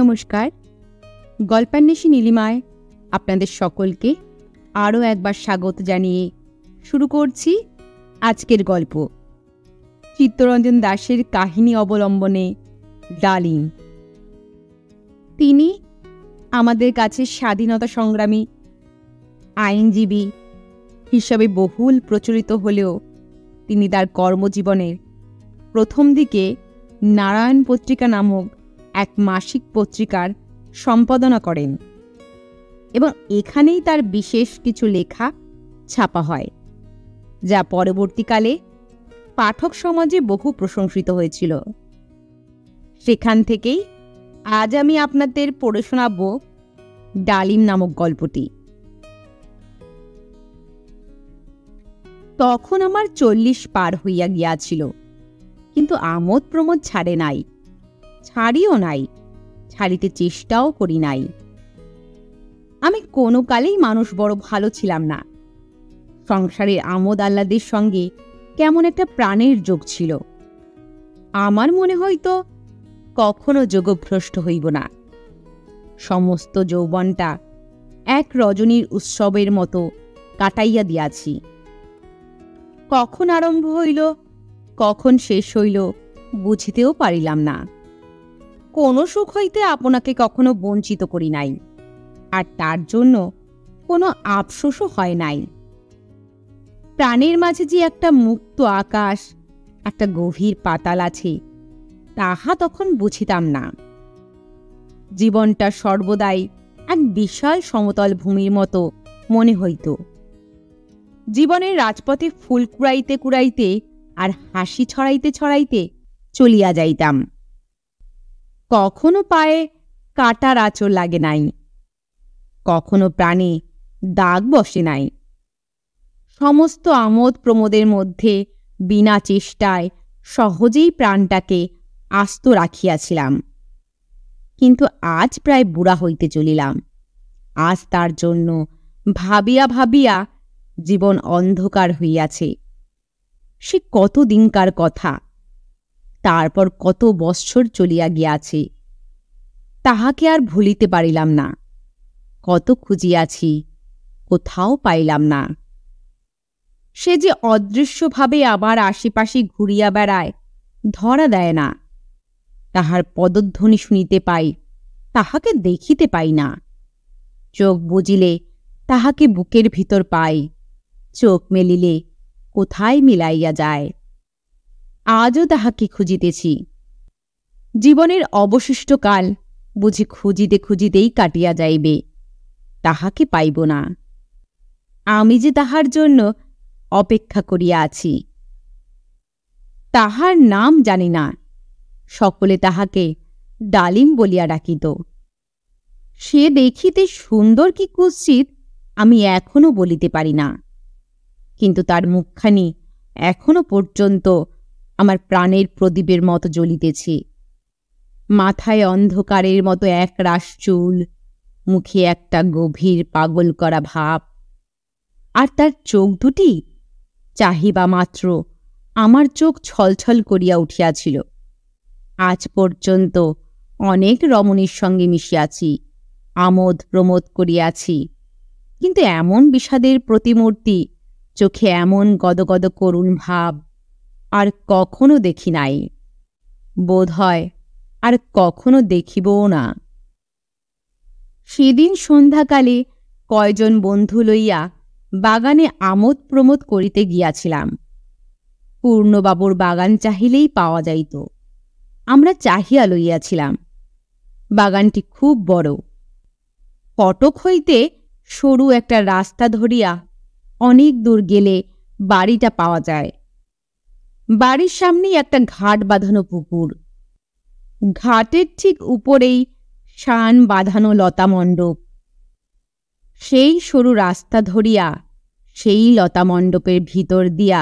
নমস্কার গল্পান্বেষী নীলিমায় আপনাদের সকলকে আরও একবার স্বাগত জানিয়ে শুরু করছি আজকের গল্প চিত্তরঞ্জন দাসের কাহিনী অবলম্বনে ডালিম তিনি আমাদের কাছে স্বাধীনতা সংগ্রামী আইনজীবী হিসাবে বহুল প্রচলিত হলেও তিনি তার কর্মজীবনের প্রথম দিকে নারায়ণ পত্রিকা নামক এক মাসিক পত্রিকার সম্পাদনা করেন এবং এখানেই তার বিশেষ কিছু লেখা ছাপা হয় যা পরবর্তীকালে পাঠক সমাজে বহু প্রশংসিত হয়েছিল সেখান থেকেই আজ আমি আপনাদের পড়ে শোনাব ডালিম নামক গল্পটি তখন আমার চল্লিশ পার হইয়া গিয়াছিল কিন্তু আমোদ প্রমোদ ছাড়ে নাই ছাড়িও নাই ছাড়িতে চেষ্টাও করি নাই আমি কোনো কালেই মানুষ বড় ভালো ছিলাম না সংসারের আমোদ আল্লাদের সঙ্গে কেমন একটা প্রাণের যোগ ছিল আমার মনে হয়তো কখনো যোগভ্রষ্ট হইব না সমস্ত যৌবনটা এক রজনীর উৎসবের মতো কাটাইয়া দিয়াছি কখন আরম্ভ হইল কখন শেষ হইল বুঝিতেও পারিলাম না কোনো সুখ হইতে আপনাকে কখনো বঞ্চিত করি নাই আর তার জন্য কোনো আফসোসও হয় নাই প্রাণের মাঝে যে একটা মুক্ত আকাশ একটা গভীর পাতাল আছে তাহা তখন বুঝিতাম না জীবনটা সর্বদাই এক বিশাল সমতল ভূমির মতো মনে হইত জীবনের রাজপথে ফুল কুড়াইতে কুড়াইতে আর হাসি ছড়াইতে ছড়াইতে চলিয়া যাইতাম কখনো পায়ে কাটার আঁচড় লাগে নাই কখনো প্রাণে দাগ বসে নাই সমস্ত আমোদ প্রমোদের মধ্যে বিনা চেষ্টায় সহজেই প্রাণটাকে আস্ত রাখিয়াছিলাম কিন্তু আজ প্রায় বুড়া হইতে চলিলাম আজ তার জন্য ভাবিয়া ভাবিয়া জীবন অন্ধকার হইয়াছে সে কত দিনকার কথা তারপর কত বৎসর চলিয়া গিয়াছে তাহাকে আর ভুলিতে পারিলাম না কত খুঁজিয়াছি কোথাও পাইলাম না সে যে অদৃশ্যভাবে আবার আশেপাশে ঘুরিয়া বেড়ায় ধরা দেয় না তাহার পদধ্বনি শুনিতে পাই তাহাকে দেখিতে পাই না চোখ বুঝিলে তাহাকে বুকের ভিতর পাই চোখ মেলিলে কোথায় মিলাইয়া যায় আজও তাহাকে খুঁজিতেছি জীবনের অবশিষ্ট কাল বুঝি খুঁজিতে খুঁজিতেই কাটিয়া যাইবে তাহাকে পাইব না আমি যে তাহার জন্য অপেক্ষা করিয়া আছি তাহার নাম জানি না সকলে তাহাকে ডালিম বলিয়া ডাকিত সে দেখিতে সুন্দর কি কুৎসিত আমি এখনও বলিতে পারি না কিন্তু তার মুখখানি এখনো পর্যন্ত আমার প্রাণের প্রদীপের মতো জ্বলিতেছে মাথায় অন্ধকারের মতো এক রাস চুল মুখে একটা গভীর পাগল করা ভাব আর তার চোখ দুটি চাহিবা মাত্র আমার চোখ ছলছল করিয়া উঠিয়াছিল আজ পর্যন্ত অনেক রমণীর সঙ্গে মিশিয়াছি আমোদ প্রমোদ করিয়াছি কিন্তু এমন বিষাদের প্রতিমূর্তি চোখে এমন গদগদ করুণ ভাব আর কখনো দেখি নাই বোধ হয় আর কখনো দেখিবও না সেদিন সন্ধ্যাকালে কয়জন বন্ধু লইয়া বাগানে আমোদ প্রমোদ করিতে গিয়াছিলাম পূর্ণবাবুর বাগান চাহিলেই পাওয়া যাইত আমরা চাহিয়া লইয়াছিলাম বাগানটি খুব বড় কটক হইতে সরু একটা রাস্তা ধরিয়া অনেক দূর গেলে বাড়িটা পাওয়া যায় বাড়ির সামনেই একটা ঘাট বাঁধানো পুকুর ঘাটের ঠিক উপরেই শান বাঁধানো লতা মণ্ডপ সেই সরু রাস্তা ধরিয়া সেই লতা মণ্ডপের ভিতর দিয়া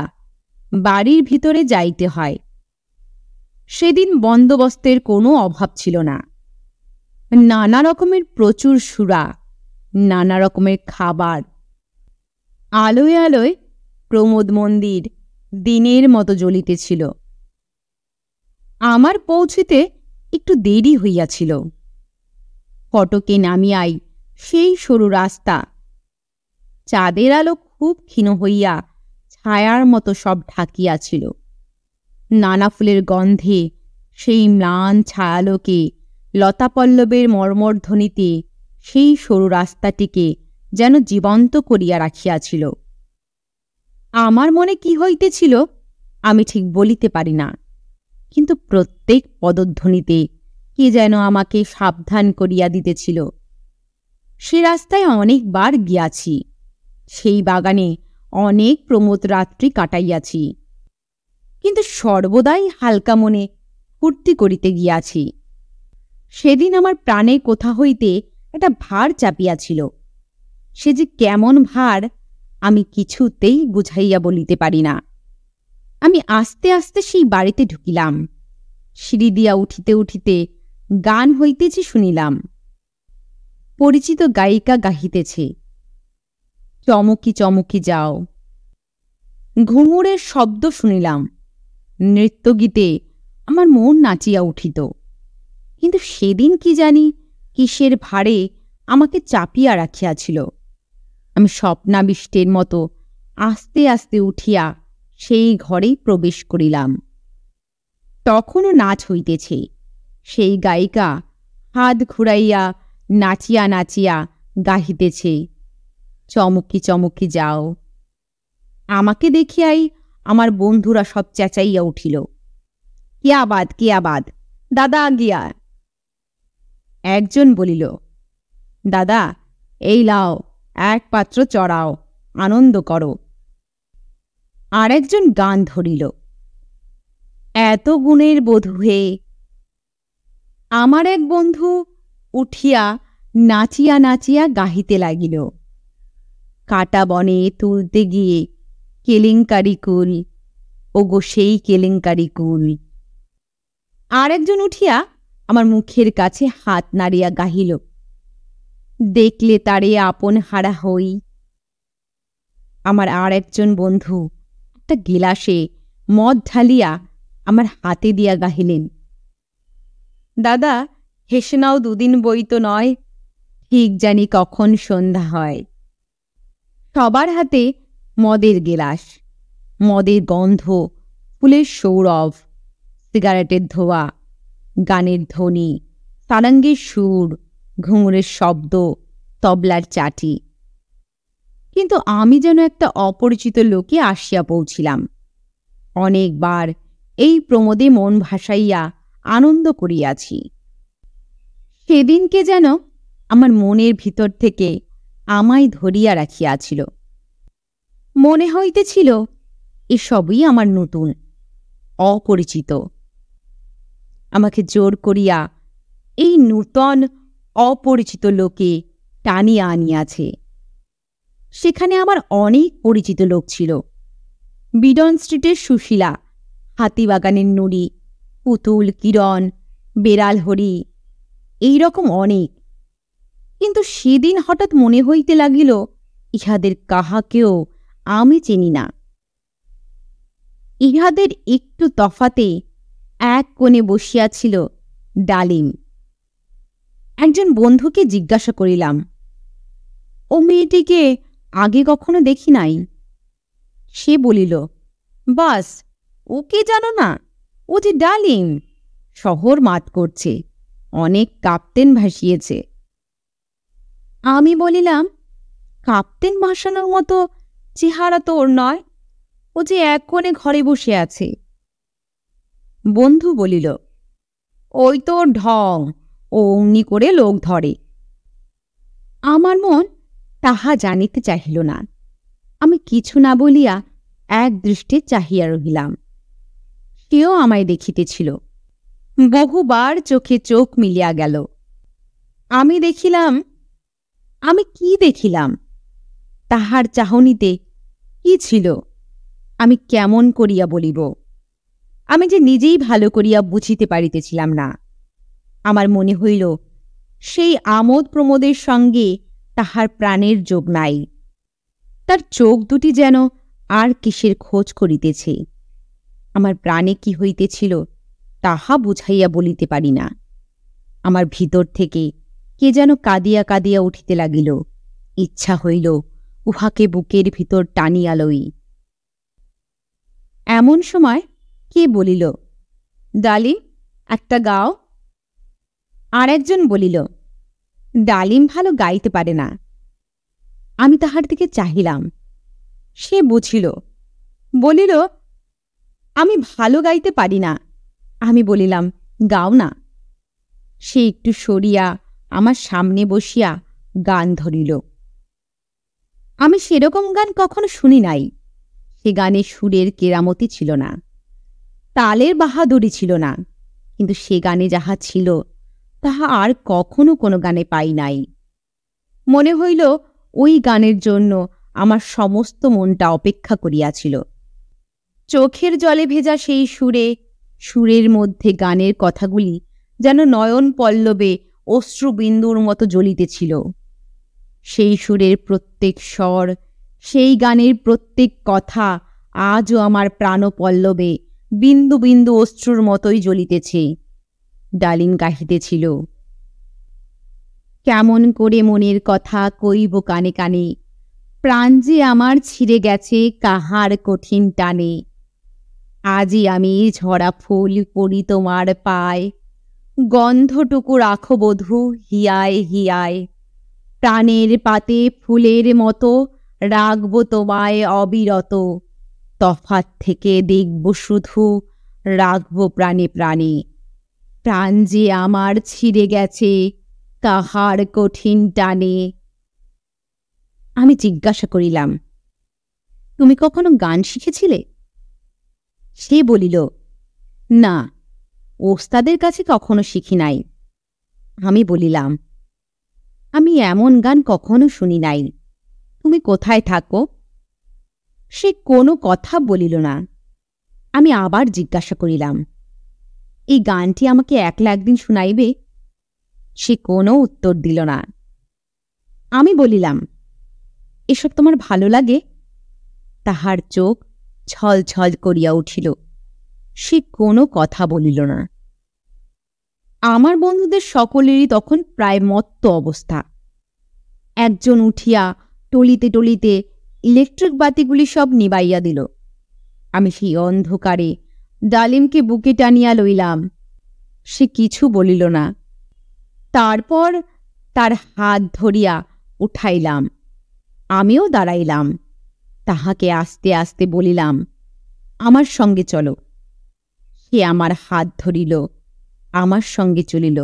বাড়ির ভিতরে যাইতে হয় সেদিন বন্দোবস্তের কোনো অভাব ছিল না নানা রকমের প্রচুর সুরা নানা রকমের খাবার আলোয় আলোয় প্রমোদ মন্দির দিনের মতো জ্বলিতেছিল আমার পৌঁছিতে একটু দেরি হইয়াছিল কটকে নামিয়াই সেই সরু রাস্তা চাঁদের আলো খুব ক্ষীণ হইয়া ছায়ার মতো সব ঢাকিয়াছিল নানা ফুলের গন্ধে সেই ম্লান ছায়ালোকে লতাপল্লবের মর্মর ধ্বনিতে সেই সরু রাস্তাটিকে যেন জীবন্ত করিয়া রাখিয়াছিল আমার মনে কি হইতেছিল আমি ঠিক বলিতে পারি না কিন্তু প্রত্যেক পদধ্বনিতে কে যেন আমাকে সাবধান করিয়া দিতেছিল সে রাস্তায় অনেকবার গিয়াছি সেই বাগানে অনেক প্রমোদ রাত্রি কাটাইয়াছি কিন্তু সর্বদাই হালকা মনে ফুর্তি করিতে গিয়াছি সেদিন আমার প্রাণে কোথা হইতে একটা ভার চাপিয়াছিল সে যে কেমন ভার আমি কিছুতেই বুঝাইয়া বলিতে পারি না আমি আস্তে আস্তে সেই বাড়িতে ঢুকিলাম সিঁড়ি দিয়া উঠিতে উঠিতে গান হইতেছে শুনিলাম পরিচিত গায়িকা গাহিতেছে চমকি চমকি যাও ঘুঙুরের শব্দ শুনিলাম নৃত্যগীতে আমার মন নাচিয়া উঠিত কিন্তু সেদিন কি জানি কিসের ভারে আমাকে চাপিয়া রাখিয়াছিল আমি স্বপ্নাবিষ্টের মতো আস্তে আস্তে উঠিয়া সেই ঘরেই প্রবেশ করিলাম তখনও নাচ হইতেছে সেই গায়িকা হাত ঘুরাইয়া নাচিয়া নাচিয়া গাহিতেছে চমকি চমকি যাও আমাকে দেখিয়াই আমার বন্ধুরা সব চেঁচাইয়া উঠিল কিয়াবাদ কিয়াবাদ দাদা গিয়া একজন বলিল দাদা এই লাও এক পাত্র চড়াও আনন্দ করো আরেকজন গান ধরিল এত গুণের বধূ হে আমার এক বন্ধু উঠিয়া নাচিয়া নাচিয়া গাহিতে লাগিল কাটা বনে তুলতে গিয়ে কেলেঙ্কারি কুল ওগো সেই কেলেঙ্কারি কুল আরেকজন উঠিয়া আমার মুখের কাছে হাত নাড়িয়া গাহিল দেখলে তারে আপন হারা হই আমার আর একজন বন্ধু একটা গিলাসে মদ ঢালিয়া আমার হাতে দিয়া গাহিলেন দাদা হেসে নাও দুদিন বই তো নয় ঠিক জানি কখন সন্ধ্যা হয় সবার হাতে মদের গেলাস মদের গন্ধ ফুলের সৌরভ সিগারেটের ধোয়া গানের ধ্বনি সারাঙ্গের সুর ঘুঙুরের শব্দ তবলার চাটি কিন্তু আমি যেন একটা অপরিচিত লোকে আসিয়া পৌঁছিলাম অনেকবার এই প্রমোদে মন ভাসাইয়া আনন্দ করিয়াছি সেদিনকে যেন আমার মনের ভিতর থেকে আমায় ধরিয়া রাখিয়াছিল মনে হইতেছিল এসবই আমার নতুন অপরিচিত আমাকে জোর করিয়া এই নূতন অপরিচিত লোকে টানিয়া আনিয়াছে সেখানে আমার অনেক পরিচিত লোক ছিল বিডন স্ট্রিটের সুশীলা হাতিবাগানের নুড়ি পুতুল কিরণ বেড়াল হরি এই রকম অনেক কিন্তু সেদিন হঠাৎ মনে হইতে লাগিল ইহাদের কাহাকেও আমি চিনি না ইহাদের একটু তফাতে এক কোণে বসিয়াছিল ডালিম একজন বন্ধুকে জিজ্ঞাসা করিলাম ও মেয়েটিকে আগে কখনো দেখি নাই সে বলিল বাস ও কে জানো না ও যে ডালিম শহর মাত করছে অনেক কাপ্তেন ভাসিয়েছে আমি বলিলাম কাপ্তেন ভাসানোর মতো চেহারা তো ওর নয় ও যে এক কোণে ঘরে বসে আছে বন্ধু বলিল ওই তো ঢং ও অমনি করে লোক ধরে আমার মন তাহা জানিতে চাহিল না আমি কিছু না বলিয়া এক দৃষ্টে চাহিয়া রহিলাম সেও আমায় দেখিতেছিল বহুবার চোখে চোখ মিলিয়া গেল আমি দেখিলাম আমি কি দেখিলাম তাহার চাহনিতে কি ছিল আমি কেমন করিয়া বলিব আমি যে নিজেই ভালো করিয়া বুঝিতে পারিতেছিলাম না আমার মনে হইল সেই আমোদ প্রমোদের সঙ্গে তাহার প্রাণের যোগ নাই তার চোখ দুটি যেন আর কিসের খোঁজ করিতেছে আমার প্রাণে কি হইতেছিল তাহা বুঝাইয়া বলিতে পারি না আমার ভিতর থেকে কে যেন কাঁদিয়া কাঁদিয়া উঠিতে লাগিল ইচ্ছা হইল উহাকে বুকের ভিতর টানিয়া লই এমন সময় কে বলিল ডালি একটা গাও আর একজন বলিল ডালিম ভালো গাইতে পারে না আমি তাহার দিকে চাহিলাম সে বুঝিল বলিল আমি ভালো গাইতে পারি না আমি বলিলাম গাও না সে একটু সরিয়া আমার সামনে বসিয়া গান ধরিল আমি সেরকম গান কখনো শুনি নাই সে গানে সুরের কেরামতি ছিল না তালের বাহাদুরি ছিল না কিন্তু সে গানে যাহা ছিল তাহা আর কখনো কোনো গানে পাই নাই মনে হইল ওই গানের জন্য আমার সমস্ত মনটা অপেক্ষা করিয়াছিল চোখের জলে ভেজা সেই সুরে সুরের মধ্যে গানের কথাগুলি যেন নয়ন পল্লবে অশ্রুবিন্দুর মতো জ্বলিতেছিল সেই সুরের প্রত্যেক স্বর সেই গানের প্রত্যেক কথা আজও আমার প্রাণপল্লবে বিন্দু বিন্দু অশ্রুর মতোই জ্বলিতেছে ডালিন গাহিতেছিল কেমন করে মনের কথা কইব কানে কানে প্রাণ যে আমার ছিঁড়ে গেছে কাহার কঠিন টানে আজই আমি ঝরা ফুল করি তোমার পায় গন্ধটুকু রাখো বধু হিয়ায় হিয়ায় প্রাণের পাতে ফুলের মতো রাখব তোমায় অবিরত তফাত থেকে দেখব শুধু রাখব প্রাণে প্রাণে প্রাণ যে আমার ছিঁড়ে গেছে তাহার কঠিন টানে আমি জিজ্ঞাসা করিলাম তুমি কখনো গান শিখেছিলে সে বলিল না ওস্তাদের কাছে কখনো শিখি নাই আমি বলিলাম আমি এমন গান কখনো শুনি নাই তুমি কোথায় থাকো সে কোনো কথা বলিল না আমি আবার জিজ্ঞাসা করিলাম এই গানটি আমাকে একলা একদিন শুনাইবে সে কোনো উত্তর দিল না আমি বলিলাম এসব তোমার ভালো লাগে তাহার চোখ ছল ছল করিয়া উঠিল সে কোনো কথা বলিল না আমার বন্ধুদের সকলেরই তখন প্রায় মত্ত অবস্থা একজন উঠিয়া টলিতে টলিতে ইলেকট্রিক বাতিগুলি সব নিবাইয়া দিল আমি সেই অন্ধকারে ডালিমকে বুকে টানিয়া লইলাম সে কিছু বলিল না তারপর তার হাত ধরিয়া উঠাইলাম আমিও দাঁড়াইলাম তাহাকে আস্তে আস্তে বলিলাম আমার সঙ্গে চলো সে আমার হাত ধরিল আমার সঙ্গে চলিল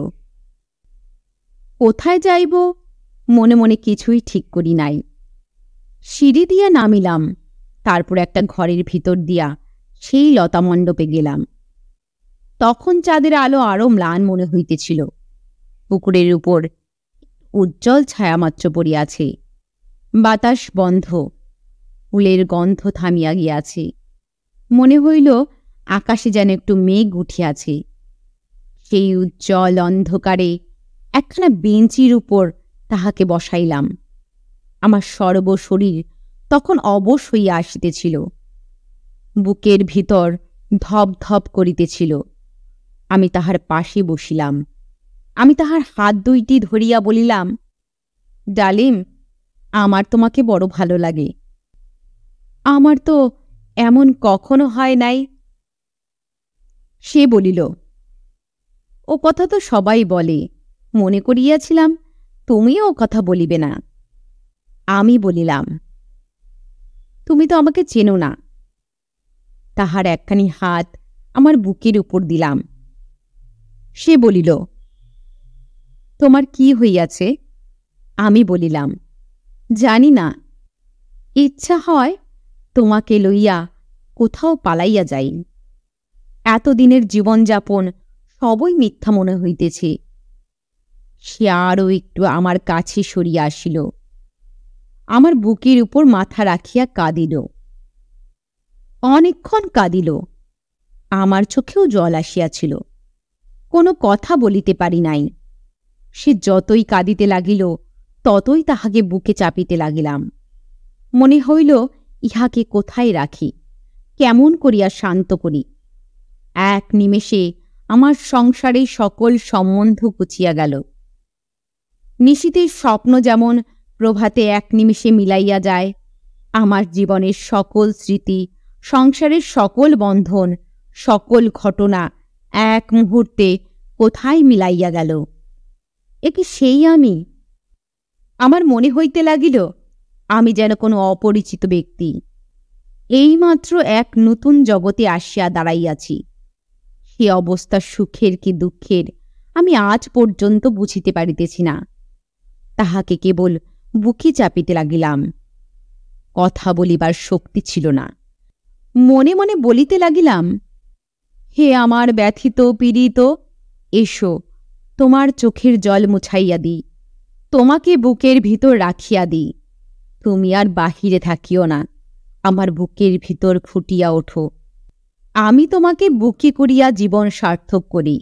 কোথায় যাইব মনে মনে কিছুই ঠিক করি নাই সিঁড়ি দিয়া নামিলাম তারপর একটা ঘরের ভিতর দিয়া সেই লতা মণ্ডপে গেলাম তখন চাঁদের আলো আরও ম্লান মনে হইতেছিল পুকুরের উপর উজ্জ্বল ছায়ামাত্র পড়িয়াছে বাতাস বন্ধ উলের গন্ধ থামিয়া গিয়াছে মনে হইল আকাশে যেন একটু মেঘ উঠিয়াছে সেই উজ্জ্বল অন্ধকারে একখানা বেঞ্চির উপর তাহাকে বসাইলাম আমার সর্বশরীর তখন অবশ হইয়া আসিতেছিল বুকের ভিতর ধপ ধপ করিতেছিল আমি তাহার পাশে বসিলাম আমি তাহার হাত দুইটি ধরিয়া বলিলাম ডালিম আমার তোমাকে বড় ভালো লাগে আমার তো এমন কখনো হয় নাই সে বলিল ও কথা তো সবাই বলে মনে করিয়াছিলাম তুমিও ও কথা বলিবে না আমি বলিলাম তুমি তো আমাকে চেনো না তাহার একখানি হাত আমার বুকের উপর দিলাম সে বলিল তোমার কি হইয়াছে আমি বলিলাম জানি না ইচ্ছা হয় তোমাকে লইয়া কোথাও পালাইয়া যাই এতদিনের জীবনযাপন সবই মিথ্যা মনে হইতেছে সে আরও একটু আমার কাছে সরিয়া আসিল আমার বুকের উপর মাথা রাখিয়া কাঁদিল অনেকক্ষণ কাঁদিল আমার চোখেও জল আসিয়াছিল কোনো কথা বলিতে পারি নাই সে যতই কাঁদিতে লাগিল ততই তাহাকে বুকে চাপিতে লাগিলাম মনে হইল ইহাকে কোথায় রাখি কেমন করিয়া শান্ত করি এক নিমেষে আমার সংসারে সকল সম্বন্ধ কুচিয়া গেল নিশীতের স্বপ্ন যেমন প্রভাতে এক নিমেষে মিলাইয়া যায় আমার জীবনের সকল স্মৃতি সংসারের সকল বন্ধন সকল ঘটনা এক মুহূর্তে কোথায় মিলাইয়া গেল এ কি সেই আমি আমার মনে হইতে লাগিল আমি যেন কোনো অপরিচিত ব্যক্তি এইমাত্র এক নতুন জগতে আসিয়া দাঁড়াইয়াছি সে অবস্থা সুখের কি দুঃখের আমি আজ পর্যন্ত বুঝিতে পারিতেছি না তাহাকে কেবল বুকি চাপিতে লাগিলাম কথা বলিবার শক্তি ছিল না মনে মনে বলিতে লাগিলাম হে আমার ব্যথিত পীড়িত এসো তোমার চোখের জল মুছাইয়া দিই তোমাকে বুকের ভিতর রাখিয়া দিই তুমি আর বাহিরে থাকিও না আমার বুকের ভিতর ফুটিয়া ওঠো আমি তোমাকে বুকে করিয়া জীবন সার্থক করি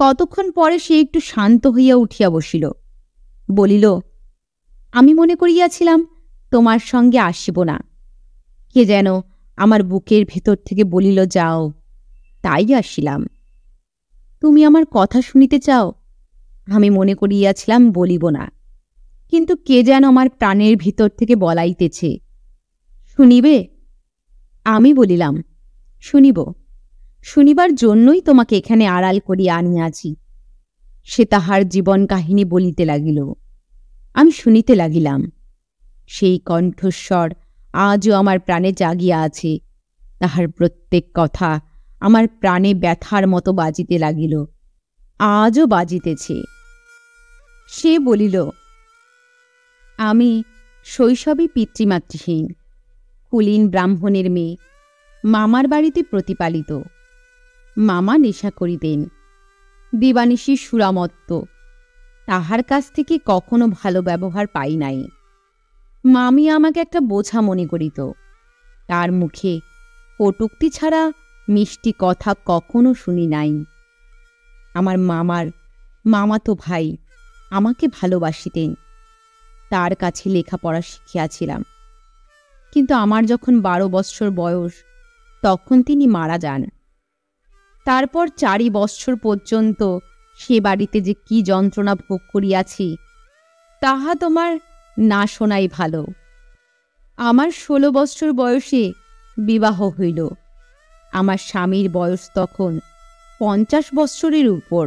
কতক্ষণ পরে সে একটু শান্ত হইয়া উঠিয়া বসিল বলিল আমি মনে করিয়াছিলাম তোমার সঙ্গে আসিব না কে যেন আমার বুকের ভেতর থেকে বলিল যাও তাই আসিলাম তুমি আমার কথা শুনিতে চাও আমি মনে করিয়াছিলাম বলিব না কিন্তু কে যেন আমার প্রাণের ভিতর থেকে বলাইতেছে শুনিবে আমি বলিলাম শুনিব শুনিবার জন্যই তোমাকে এখানে আড়াল করিয়া আনিয়াছি সে তাহার জীবন কাহিনী বলিতে লাগিল আমি শুনিতে লাগিলাম সেই কণ্ঠস্বর আজও আমার প্রাণে জাগিয়া আছে তাহার প্রত্যেক কথা আমার প্রাণে ব্যথার মতো বাজিতে লাগিল আজও বাজিতেছে সে বলিল আমি শৈশবে পিতৃমাতৃহীন কুলীন ব্রাহ্মণের মেয়ে মামার বাড়িতে প্রতিপালিত মামা নেশা করিতেন দিবানিশি সুরামত্ত তাহার কাছ থেকে কখনো ভালো ব্যবহার পাই নাই মামি আমাকে একটা বোঝা মনে করিত তার মুখে কটুক্তি ছাড়া মিষ্টি কথা কখনো শুনি নাই আমার মামার মামাতো ভাই আমাকে ভালোবাসিতেন তার কাছে লেখাপড়া শিখিয়াছিলাম কিন্তু আমার যখন বারো বৎসর বয়স তখন তিনি মারা যান তারপর চারি বৎসর পর্যন্ত সে বাড়িতে যে কি যন্ত্রণা ভোগ করিয়াছি তাহা তোমার না শোনাই ভালো আমার ষোলো বছর বয়সে বিবাহ হইল আমার স্বামীর বয়স তখন পঞ্চাশ বৎসরের উপর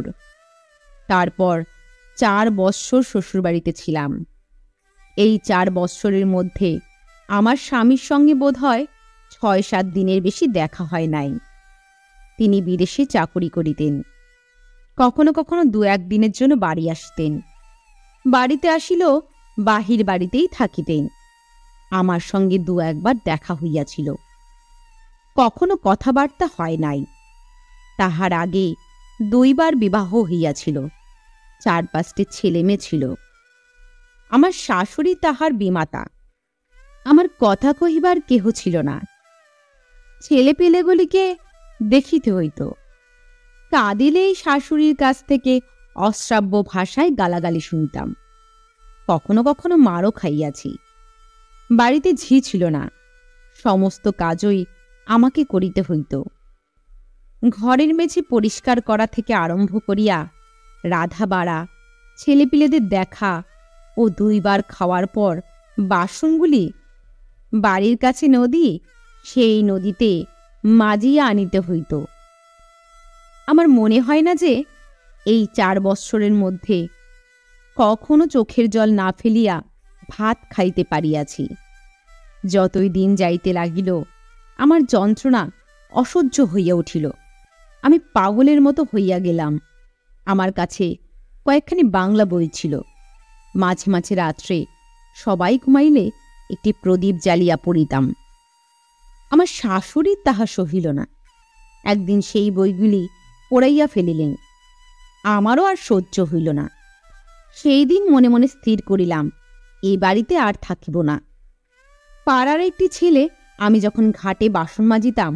তারপর চার বৎসর শ্বশুরবাড়িতে ছিলাম এই চার বৎসরের মধ্যে আমার স্বামীর সঙ্গে বোধ হয় ছয় সাত দিনের বেশি দেখা হয় নাই তিনি বিদেশে চাকুরি করিতেন কখনো কখনো দু একদিনের জন্য বাড়ি আসতেন বাড়িতে আসিল বাহির বাড়িতেই থাকিতেন আমার সঙ্গে দু একবার দেখা হইয়াছিল কখনো কথাবার্তা হয় নাই তাহার আগে দুইবার বিবাহ হইয়াছিল চার পাঁচটি ছেলেমেয়ে ছিল আমার শাশুড়ি তাহার বিমাতা আমার কথা কহিবার কেহ ছিল না ছেলে পেলেগুলিকে দেখিতে হইত কাঁদিলেই শাশুড়ির কাছ থেকে অশ্রাব্য ভাষায় গালাগালি শুনতাম কখনো কখনো মারও খাইয়াছি বাড়িতে ঝি ছিল না সমস্ত কাজই আমাকে করিতে হইত ঘরের মেঝে পরিষ্কার করা থেকে আরম্ভ করিয়া রাধা বাড়া ছেলেপিলেদের দেখা ও দুইবার খাওয়ার পর বাসনগুলি বাড়ির কাছে নদী সেই নদীতে মাজিয়া আনিতে হইত আমার মনে হয় না যে এই চার বৎসরের মধ্যে কখনো চোখের জল না ফেলিয়া ভাত খাইতে পারিয়াছি যতই দিন যাইতে লাগিল আমার যন্ত্রণা অসহ্য হইয়া উঠিল আমি পাগলের মতো হইয়া গেলাম আমার কাছে কয়েকখানি বাংলা বই ছিল মাঝে মাঝে রাত্রে সবাই ঘুমাইলে একটি প্রদীপ জ্বালিয়া পড়িতাম আমার শাশুড়ি তাহা সহিল না একদিন সেই বইগুলি পড়াইয়া ফেলিলেন আমারও আর সহ্য হইল না সেই দিন মনে মনে স্থির করিলাম এই বাড়িতে আর থাকিব না পাড়ার একটি ছেলে আমি যখন ঘাটে বাসন মাজিতাম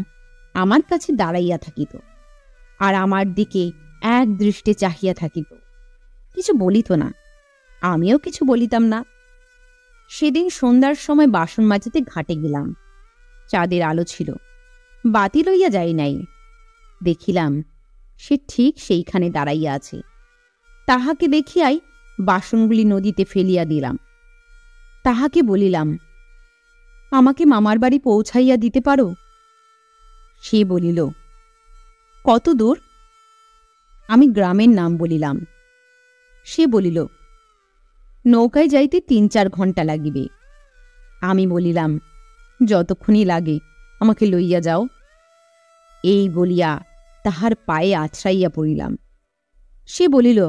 আমার কাছে দাঁড়াইয়া থাকিত আর আমার দিকে এক দৃষ্টে চাহিয়া থাকিত কিছু বলিত না আমিও কিছু বলিতাম না সেদিন সন্ধ্যার সময় বাসন মাজিতে ঘাটে গেলাম চাঁদের আলো ছিল বাতি লইয়া যাই নাই দেখিলাম সে ঠিক সেইখানে দাঁড়াইয়া আছে তাহাকে দেখিয়াই বাসনগুলি নদীতে ফেলিয়া দিলাম তাহাকে বলিলাম আমাকে মামার বাড়ি পৌঁছাইয়া দিতে পারো সে বলিল কত দূর আমি গ্রামের নাম বলিলাম সে বলিল নৌকায় যাইতে তিন চার ঘন্টা লাগিবে আমি বলিলাম যতক্ষণই লাগে আমাকে লইয়া যাও এই বলিয়া তাহার পায়ে আছড়াইয়া পড়িলাম সে বলিল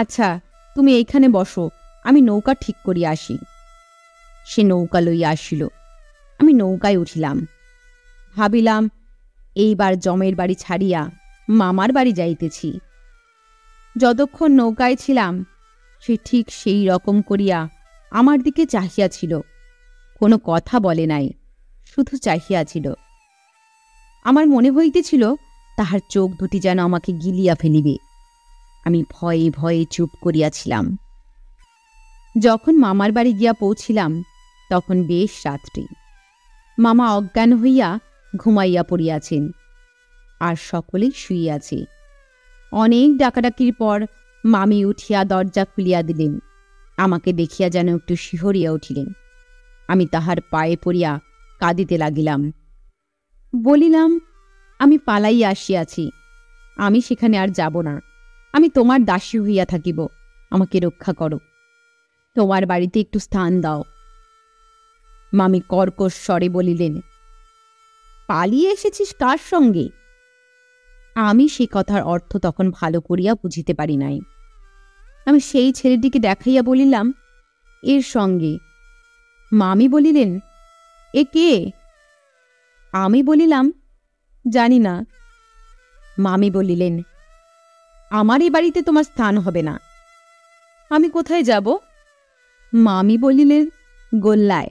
আচ্ছা তুমি এইখানে বসো আমি নৌকা ঠিক করিয়া আসি সে নৌকা লইয়া আসিল আমি নৌকায় উঠিলাম ভাবিলাম এইবার জমের বাড়ি ছাড়িয়া মামার বাড়ি যাইতেছি যতক্ষণ নৌকায় ছিলাম সে ঠিক সেই রকম করিয়া আমার দিকে চাহিয়াছিল কোনো কথা বলে নাই শুধু চাহিয়াছিল আমার মনে হইতেছিল তাহার চোখ দুটি যেন আমাকে গিলিয়া ফেলিবে আমি ভয়ে ভয়ে চুপ করিয়াছিলাম যখন মামার বাড়ি গিয়া পৌঁছিলাম তখন বেশ রাত্রি মামা অজ্ঞান হইয়া ঘুমাইয়া পড়িয়াছেন আর সকলেই শুইয়াছে অনেক ডাকাডাকির পর মামি উঠিয়া দরজা খুলিয়া দিলেন আমাকে দেখিয়া যেন একটু শিহরিয়া উঠিলেন আমি তাহার পায়ে পড়িয়া কাঁদিতে লাগিলাম বলিলাম আমি পালাইয়া আসিয়াছি আমি সেখানে আর যাব না আমি তোমার দাসী হইয়া থাকিব আমাকে রক্ষা করো তোমার বাড়িতে একটু স্থান দাও মামি কর্কশ স্বরে বলিলেন পালিয়ে এসেছিস কার সঙ্গে আমি সে কথার অর্থ তখন ভালো করিয়া বুঝিতে পারি নাই আমি সেই ছেলেটিকে দেখাইয়া বলিলাম এর সঙ্গে মামি বলিলেন এ কে আমি বলিলাম জানি না মামি বলিলেন আমারই বাড়িতে তোমার স্থান হবে না আমি কোথায় যাব মামি বলিলেন গোল্লায়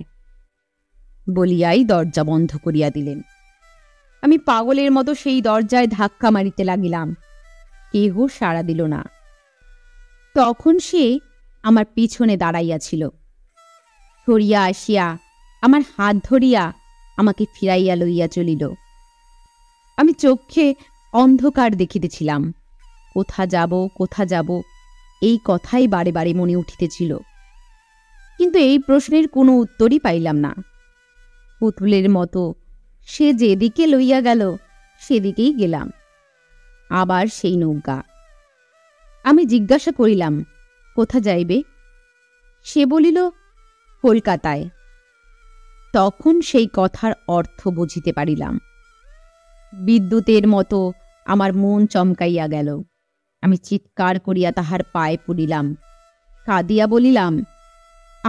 বলিয়াই দরজা বন্ধ করিয়া দিলেন আমি পাগলের মতো সেই দরজায় ধাক্কা মারিতে লাগিলাম কেহ সাড়া দিল না তখন সে আমার পিছনে দাঁড়াইয়াছিল সরিয়া আসিয়া আমার হাত ধরিয়া আমাকে ফিরাইয়া লইয়া চলিল আমি চক্ষে অন্ধকার দেখিতেছিলাম কোথা যাব কোথা যাব এই কথাই বারে বারে মনে উঠিতেছিল কিন্তু এই প্রশ্নের কোনো উত্তরই পাইলাম না পুতুলের মতো সে যেদিকে লইয়া গেল সেদিকেই গেলাম আবার সেই নৌকা আমি জিজ্ঞাসা করিলাম কোথা যাইবে সে বলিল কলকাতায় তখন সেই কথার অর্থ বুঝিতে পারিলাম বিদ্যুতের মতো আমার মন চমকাইয়া গেল আমি চিৎকার করিয়া তাহার পায়ে পড়িলাম কাঁদিয়া বলিলাম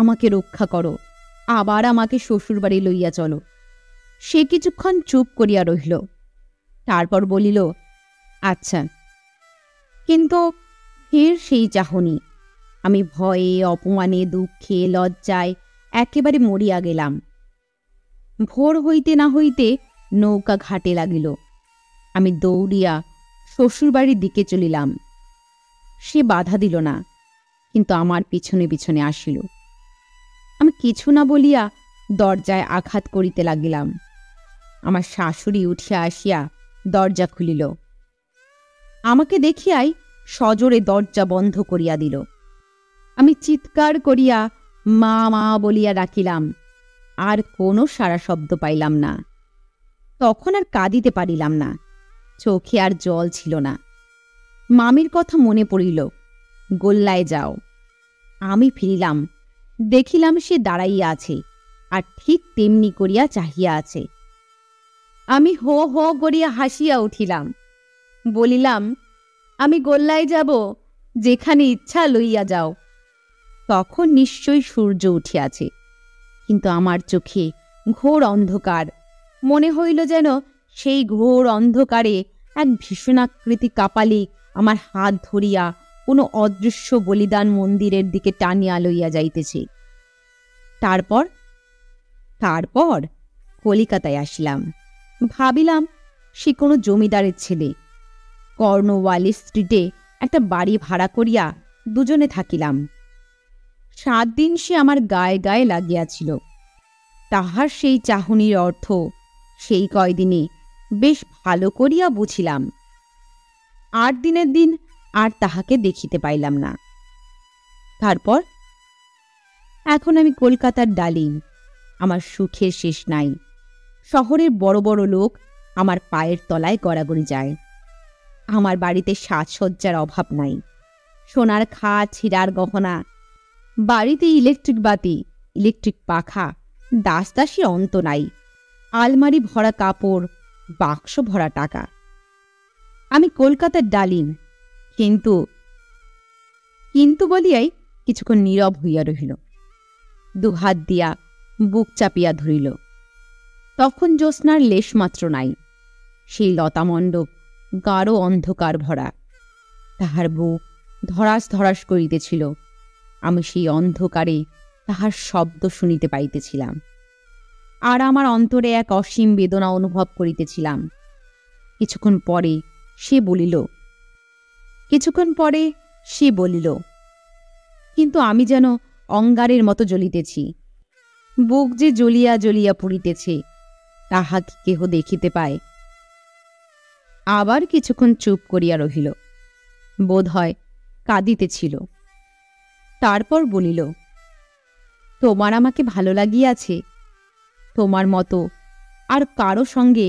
আমাকে রক্ষা করো আবার আমাকে শ্বশুরবাড়ি লইয়া চলো সে কিছুক্ষণ চুপ করিয়া রহিল তারপর বলিল আচ্ছা কিন্তু ফের সেই চাহনি আমি ভয়ে অপমানে দুঃখে লজ্জায় একেবারে মরিয়া গেলাম ভোর হইতে না হইতে নৌকা ঘাটে লাগিল আমি দৌড়িয়া শ্বশুরবাড়ির দিকে চলিলাম সে বাধা দিল না কিন্তু আমার পিছনে পিছনে আসিল আমি কিছু না বলিয়া দরজায় আঘাত করিতে লাগিলাম আমার শাশুড়ি উঠিয়া আসিয়া দরজা খুলিল আমাকে দেখিয়াই সজোরে দরজা বন্ধ করিয়া দিল আমি চিৎকার করিয়া মা মা বলিয়া ডাকিলাম আর কোনো সারা শব্দ পাইলাম না তখন আর কাঁদিতে পারিলাম না চোখে আর জল ছিল না মামির কথা মনে পড়িল গোল্লায় যাও আমি ফিরিলাম দেখিলাম সে দাঁড়াইয়া আছে আর ঠিক তেমনি করিয়া চাহিয়া আছে আমি হো হো করিয়া হাসিয়া উঠিলাম বলিলাম আমি গোল্লায় যাব যেখানে ইচ্ছা লইয়া যাও তখন নিশ্চয়ই সূর্য উঠিয়াছে কিন্তু আমার চোখে ঘোর অন্ধকার মনে হইল যেন সেই ঘোর অন্ধকারে এক ভীষণাকৃতি কাপালি আমার হাত ধরিয়া কোনো অদৃশ্য বলিদান মন্দিরের দিকে টানিয়া লইয়া যাইতেছে তারপর তারপর কলিকাতায় আসলাম ভাবিলাম সে কোনো জমিদারের ছেলে কর্ণওয়ালি স্ট্রিটে একটা বাড়ি ভাড়া করিয়া দুজনে থাকিলাম সাত দিন সে আমার গায়ে গায়ে লাগিয়াছিল তাহার সেই চাহনির অর্থ সেই কয়দিনে বেশ ভালো করিয়া বুঝিলাম আট দিনের দিন আর তাহাকে দেখিতে পাইলাম না তারপর এখন আমি কলকাতার ডালিম আমার সুখের শেষ নাই শহরের বড় বড় লোক আমার পায়ের তলায় গড়াগড়ি যায় আমার বাড়িতে সাজসজ্জার অভাব নাই সোনার খা ছিড়ার গহনা বাড়িতে ইলেকট্রিক বাতি ইলেকট্রিক পাখা দাস দাসের অন্ত নাই আলমারি ভরা কাপড় বাক্স ভরা টাকা আমি কলকাতার ডালিম কিন্তু কিন্তু বলিয়াই কিছুক্ষণ নীরব হইয়া রহিল দুহাত দিয়া বুক চাপিয়া ধরিল তখন জ্যোৎস্নার লেশমাত্র নাই সেই লতামণ্ডপ গাঢ় অন্ধকার ভরা তাহার বুক ধরাস ধরাস করিতেছিল আমি সেই অন্ধকারে তাহার শব্দ শুনিতে পাইতেছিলাম আর আমার অন্তরে এক অসীম বেদনা অনুভব করিতেছিলাম কিছুক্ষণ পরে সে বলিল কিছুক্ষণ পরে সে বলিল কিন্তু আমি যেন অঙ্গারের মতো জ্বলিতেছি বুক যে জ্বলিয়া জ্বলিয়া পড়িতেছে তাহা কি কেহ দেখিতে পায় আবার কিছুক্ষণ চুপ করিয়া রহিল বোধ হয় কাঁদিতেছিল তারপর বলিল তোমার আমাকে ভালো লাগিয়াছে তোমার মতো আর কারো সঙ্গে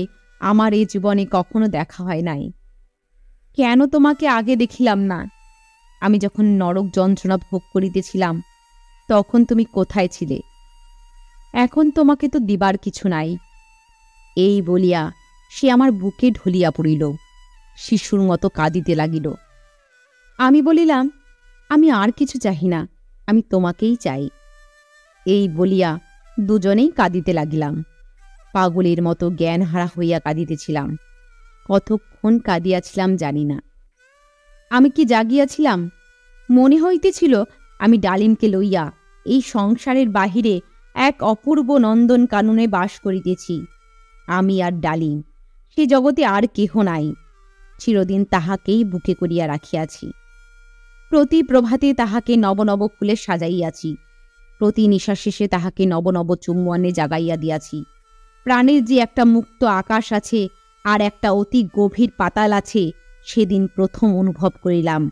আমার এ জীবনে কখনো দেখা হয় নাই কেন তোমাকে আগে দেখিলাম না আমি যখন নরক যন্ত্রণা ভোগ করিতেছিলাম তখন তুমি কোথায় ছিলে এখন তোমাকে তো দিবার কিছু নাই এই বলিয়া সে আমার বুকে ঢলিয়া পড়িল শিশুর মতো কাঁদিতে লাগিল আমি বলিলাম আমি আর কিছু চাহি না আমি তোমাকেই চাই এই বলিয়া দুজনেই কাঁদিতে লাগিলাম পাগলের মতো জ্ঞান হারা হইয়া কাঁদিতেছিলাম কতক্ষণ কাঁদিয়াছিলাম জানি না আমি কি জাগিয়াছিলাম মনে হইতেছিল আমি ডালিমকে লইয়া এই সংসারের বাহিরে এক অপূর্ব নন্দন কাননে বাস করিতেছি আমি আর ডালিম সে জগতে আর কেহ নাই চিরদিন তাহাকেই বুকে করিয়া রাখিয়াছি প্রতি প্রভাতে তাহাকে নব নব ফুলে সাজাইয়াছি প্রতি নিশার শেষে তাহাকে নবনব চুম্বনে জাগাইয়া দিয়াছি প্রাণের যে একটা মুক্ত আকাশ আছে আর একটা অতি গভীর পাতাল আছে সেদিন প্রথম অনুভব করিলাম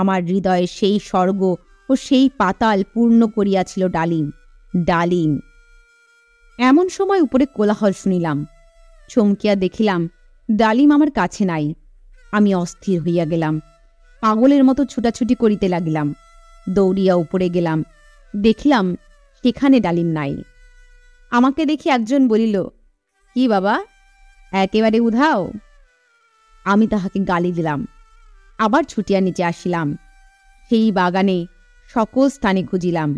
আমার হৃদয়ে সেই স্বর্গ ও সেই পাতাল পূর্ণ করিয়াছিল ডালিম ডালিম এমন সময় উপরে কোলাহল শুনিলাম চমকিয়া দেখিলাম ডালিম আমার কাছে নাই আমি অস্থির হইয়া গেলাম পাগলের মতো ছুটাছুটি করিতে লাগিলাম দৌড়িয়া উপরে গেলাম দেখলাম সেখানে ডালিম নাই আমাকে দেখি একজন বলিল কি বাবা একেবারে উধাও আমি তাহাকে গালি দিলাম আবার ছুটিয়া নিচে আসিলাম সেই বাগানে সকল স্থানে খুঁজিলাম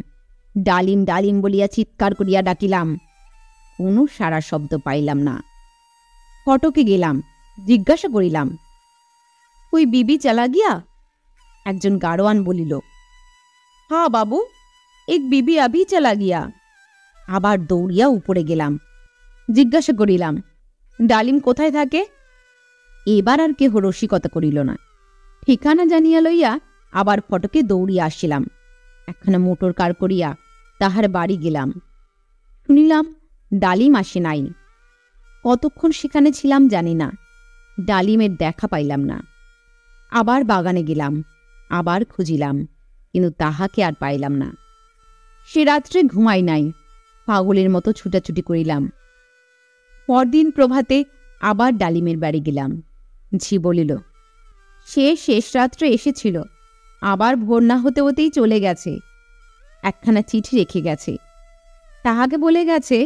ডালিম ডালিম বলিয়া চিৎকার করিয়া ডাকিলাম কোনো সারা শব্দ পাইলাম না ফটকে গেলাম জিজ্ঞাসা করিলাম ওই বিবি চালা গিয়া একজন গারোয়ান বলিল হা বাবু এক বিবি আবি চালা গিয়া আবার দৌড়িয়া উপরে গেলাম জিজ্ঞাসা করিলাম ডালিম কোথায় থাকে এবার আর কেহ রসিকতা করিল না ঠিকানা জানিয়া লইয়া আবার ফটকে দৌড়িয়া আসিলাম একখানা মোটর কার করিয়া তাহার বাড়ি গেলাম শুনিলাম ডালিম আসে নাই কতক্ষণ সেখানে ছিলাম জানি না ডালিমের দেখা পাইলাম না আবার বাগানে গেলাম আবার খুঁজিলাম কিন্তু তাহাকে আর পাইলাম না সে রাত্রে ঘুমাই নাই পাগলের মতো ছুটাছুটি করিলাম পরদিন প্রভাতে আবার ডালিমের বাড়ি গেলাম ঝি বলিল সে শেষ রাত্রে এসেছিল আবার ভোর না হতে হতেই চলে গেছে একখানা চিঠি রেখে গেছে তাহাকে বলে গেছে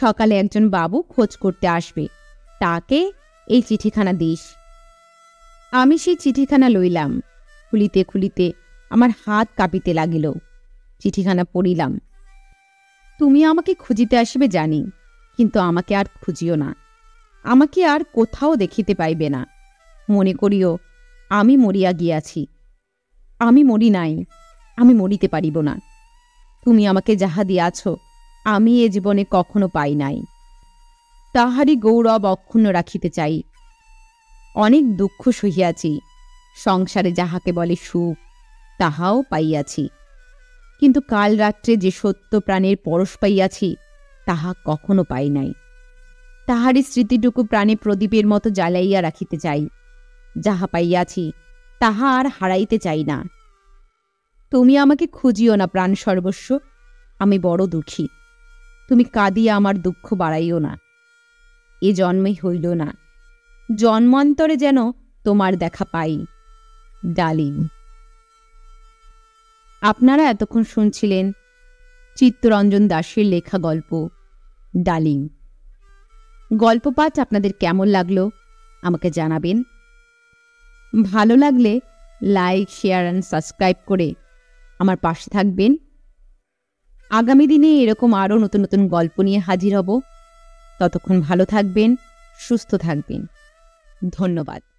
সকালে একজন বাবু খোঁজ করতে আসবে তাকে এই চিঠিখানা দিস আমি সেই চিঠিখানা লইলাম খুলিতে খুলিতে আমার হাত কাঁপিতে লাগিল চিঠিখানা পড়িলাম তুমি আমাকে খুঁজিতে আসিবে জানি কিন্তু আমাকে আর খুঁজিও না আমাকে আর কোথাও দেখিতে পাইবে না মনে করিও আমি মরিয়া গিয়াছি আমি মরি নাই আমি মরিতে পারিব না তুমি আমাকে যাহা দিয়াছ আমি এ জীবনে কখনো পাই নাই তাহারই গৌরব অক্ষুণ্ণ রাখিতে চাই অনেক দুঃখ সহিয়াছি সংসারে যাহাকে বলে সুখ তাহাও পাইয়াছি কিন্তু কাল রাত্রে যে সত্য প্রাণের পরশ পাইয়াছি তাহা কখনো পাই নাই তাহারই স্মৃতিটুকু প্রাণে প্রদীপের মতো জ্বালাইয়া রাখিতে চাই যাহা পাইয়াছি তাহা আর হারাইতে চাই না তুমি আমাকে খুঁজিও না প্রাণ সর্বস্ব আমি বড় দুঃখী তুমি কাঁদিয়া আমার দুঃখ বাড়াইও না এ জন্মেই হইল না জন্মান্তরে যেন তোমার দেখা পাই ডালিম আপনারা এতক্ষণ শুনছিলেন চিত্তরঞ্জন দাসের লেখা গল্প ডালিম গল্প পাঠ আপনাদের কেমন লাগলো আমাকে জানাবেন ভালো লাগলে লাইক শেয়ার অ্যান্ড সাবস্ক্রাইব করে আমার পাশে থাকবেন আগামী দিনে এরকম আরও নতুন নতুন গল্প নিয়ে হাজির হব ততক্ষণ ভালো থাকবেন সুস্থ থাকবেন ধন্যবাদ